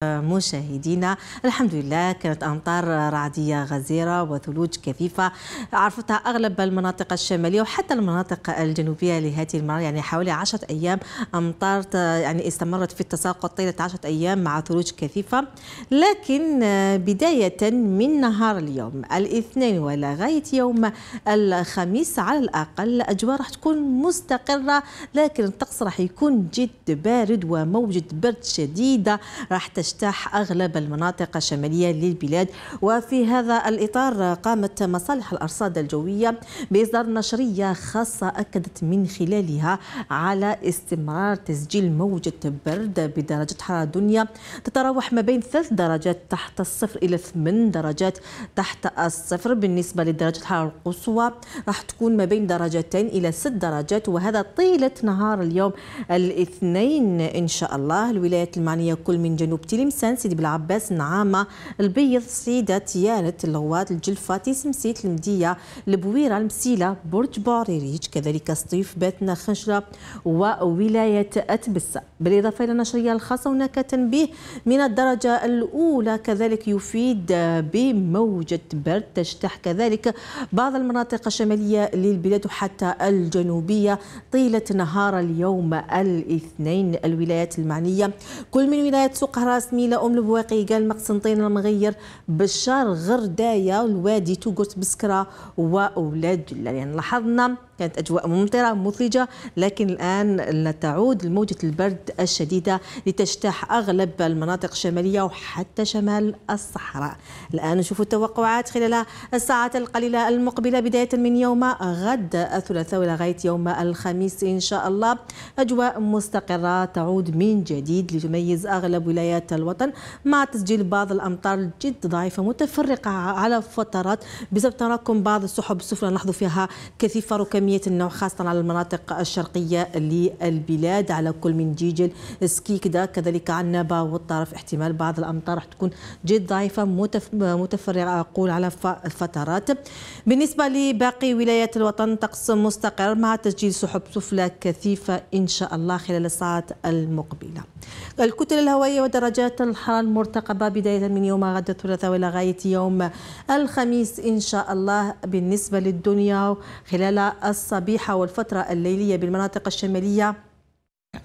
Uh, مشاهدينا الحمد لله كانت أمطار رعدية غزيرة وثلوج كثيفة عرفتها أغلب المناطق الشمالية وحتى المناطق الجنوبية لهذه المرة يعني حوالي 10 أيام أمطار يعني استمرت في التساقط طيلة 10 أيام مع ثلوج كثيفة لكن آه، بداية من نهار اليوم الاثنين ولغاية يوم الخميس على الأقل الأجواء راح تكون مستقرة لكن الطقس راح يكون جد بارد وموجة برد شديدة راح تشتعل تزاح أغلب المناطق الشمالية للبلاد وفي هذا الإطار قامت مصالح الأرصاد الجوية بإصدار نشرية خاصة أكدت من خلالها على استمرار تسجيل موجة برد بدرجة حرارة دنيا تتراوح ما بين ثلاث درجات تحت الصفر إلى ثمان درجات تحت الصفر بالنسبة لدرجة الحرارة القصوى راح تكون ما بين درجتين إلى ست درجات وهذا طيلة نهار اليوم الاثنين إن شاء الله الولايات المعنية كل من جنوب تلمس حسن سيدي بالعباس نعامة البيض سيدة تيارة الغوات الجلفة تيسمسيت المدية البويرة المسيلة برج باريريج كذلك سطيف باتنا خنشرة وولاية أتبسة بالإضافة إلى النشرية الخاصة هناك تنبيه من الدرجة الأولى كذلك يفيد بموجة برد تجتاح كذلك بعض المناطق الشمالية للبلاد وحتى الجنوبية طيلة نهار اليوم الاثنين الولايات المعنية كل من ولاية راسمي الى ام البواقي قال مقسنطين المغير بشار غردايه الوادي توغوت بسكره واولاد جله يعني لاحظنا كانت أجواء ممطرة مثلجة لكن الآن تعود الموجة البرد الشديدة لتجتاح أغلب المناطق الشمالية وحتى شمال الصحراء الآن نشوف التوقعات خلال الساعات القليلة المقبلة بداية من يوم غد الثلاثاء ولغاية يوم الخميس إن شاء الله أجواء مستقرة تعود من جديد لتميز أغلب ولايات الوطن مع تسجيل بعض الأمطار جد ضعيفة متفرقة على فترات بسبب تراكم بعض السحب السفلى نلاحظ فيها كثيفة ركامية أهمية النوع خاصة على المناطق الشرقية للبلاد على كل من جيجل سكيكدا كذلك عنبة والطرف احتمال بعض الأمطار راح تكون جد ضعيفة متفرعة أقول على فترات بالنسبة لباقي ولايات الوطن طقس مستقر مع تسجيل سحب سفلى كثيفة إن شاء الله خلال الساعات المقبلة الكتل الهوائية ودرجات الحرارة المرتقبة بداية من يوم غد الثلاثاء إلى غاية يوم الخميس إن شاء الله بالنسبة للدنيا خلال الصبيحة والفترة الليلية بالمناطق الشمالية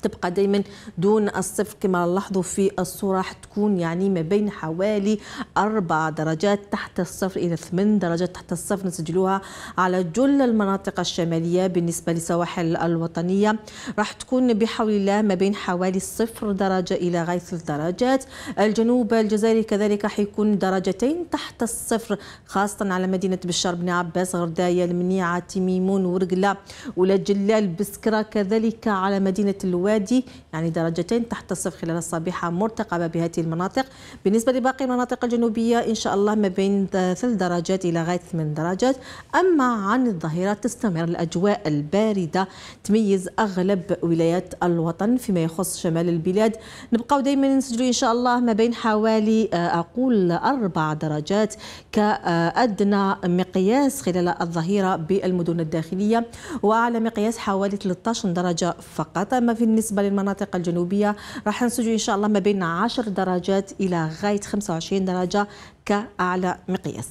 تبقى دايما دون الصفر كما نلاحظوا في الصورة حتكون يعني ما بين حوالي اربع درجات تحت الصفر إلى ثمان درجات تحت الصفر نسجلوها على جل المناطق الشمالية بالنسبة لسواحل الوطنية راح تكون بحول الله ما بين حوالي صفر درجة إلى غاية ثلاث درجات الجنوب الجزائري كذلك حيكون درجتين تحت الصفر خاصة على مدينة بشار بن عباس غرداية المنيعة تميمون ورقلة ولا جلال بسكرة كذلك على مدينة الواد الوادي يعني درجتين تحت الصفر خلال الصبيحة مرتقبة بهذه المناطق بالنسبة لباقي المناطق الجنوبية إن شاء الله ما بين ثلاث درجات إلى غاية ثمان درجات أما عن الظهيرة تستمر الأجواء الباردة تميز أغلب ولايات الوطن فيما يخص شمال البلاد نبقاو دائما نسجل إن شاء الله ما بين حوالي آه، أقول أربع درجات كأدنى مقياس خلال الظهيرة بالمدن الداخلية وعلى مقياس حوالي 13 درجة فقط أما في بالنسبة للمناطق الجنوبية راح نسجل إن شاء الله ما بين 10 درجات إلى غاية 25 درجة كأعلى مقياس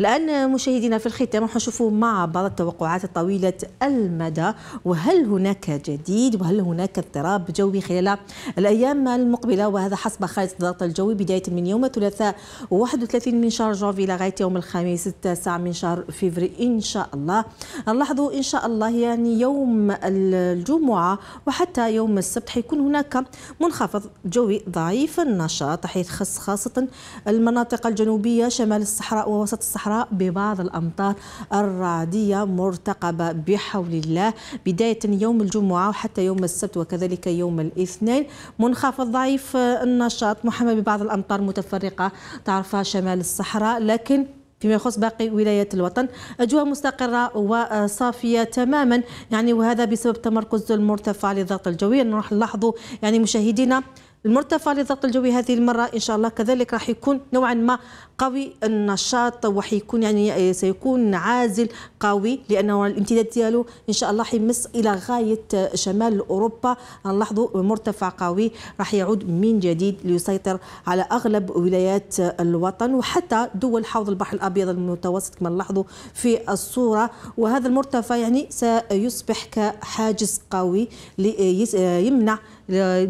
الآن مشاهدينا في الختام حنشوفوا مع بعض التوقعات الطويله المدى وهل هناك جديد وهل هناك اضطراب جوي خلال الأيام المقبلة وهذا حسب خارطة الضغط الجوي بداية من يوم الثلاثاء 31 من شهر جوفي إلى غاية يوم الخميس 9 من شهر فيفري إن شاء الله نلاحظوا إن شاء الله يعني يوم الجمعة وحتى يوم يوم السبت حيكون هناك منخفض جوي ضعيف النشاط حيث خص خاصة المناطق الجنوبية شمال الصحراء ووسط الصحراء ببعض الأمطار الرعدية مرتقبة بحول الله بداية يوم الجمعة وحتى يوم السبت وكذلك يوم الاثنين منخفض ضعيف النشاط محمى ببعض الأمطار متفرقة تعرفها شمال الصحراء لكن فيما يخص باقي ولايات الوطن أجواء مستقرة وصافية تماما يعني وهذا بسبب تمركز المرتفع للضغط الجوي نلاحظ يعني مشاهدينا المرتفع للضغط الجوي هذه المرة إن شاء الله كذلك راح يكون نوعا ما قوي النشاط وحيكون يعني آه، سيكون عازل قوي لأنه الامتداد ديالو إن شاء الله حيمس إلى غاية آه، شمال أوروبا نلاحظوا مرتفع قوي راح يعود من جديد ليسيطر على أغلب ولايات آه، الوطن وحتى دول حوض البحر الأبيض المتوسط كما نلاحظوا في الصورة وهذا المرتفع يعني سيصبح كحاجز قوي ليمنع لي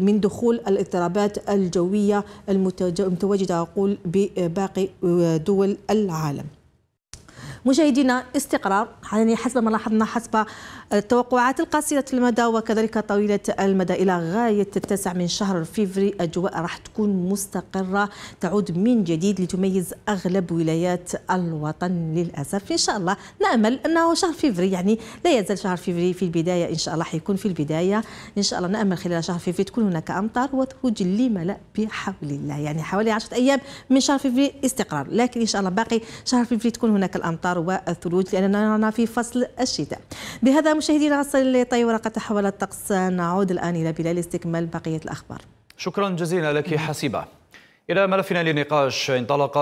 من دخول الاضطرابات الجوية المتواجدة أقول بباقي دول العالم مشاهدينا استقرار يعني حسب ما لاحظنا حسب التوقعات القصيرة المدى وكذلك طويلة المدى إلى غاية التاسع من شهر فيفري أجواء راح تكون مستقرة تعود من جديد لتميز أغلب ولايات الوطن للأسف إن شاء الله نأمل أنه شهر فيفري يعني لا يزال شهر فيفري في البداية إن شاء الله حيكون في البداية إن شاء الله نأمل خلال شهر فيفري تكون هناك أمطار وثلوج اللي ملأ بحول الله يعني حوالي 10 أيام من شهر فيفري استقرار لكن إن شاء الله باقي شهر فيفري تكون هناك الأمطار الأمطار والثلوج لأننا نرانا في فصل الشتاء بهذا مشاهدينا عصر الليطي ورقة تحول الطقس نعود الآن إلى بلال استكمال بقية الأخبار شكرا جزيلا لك حسيبة إلى ملفنا للنقاش انطلق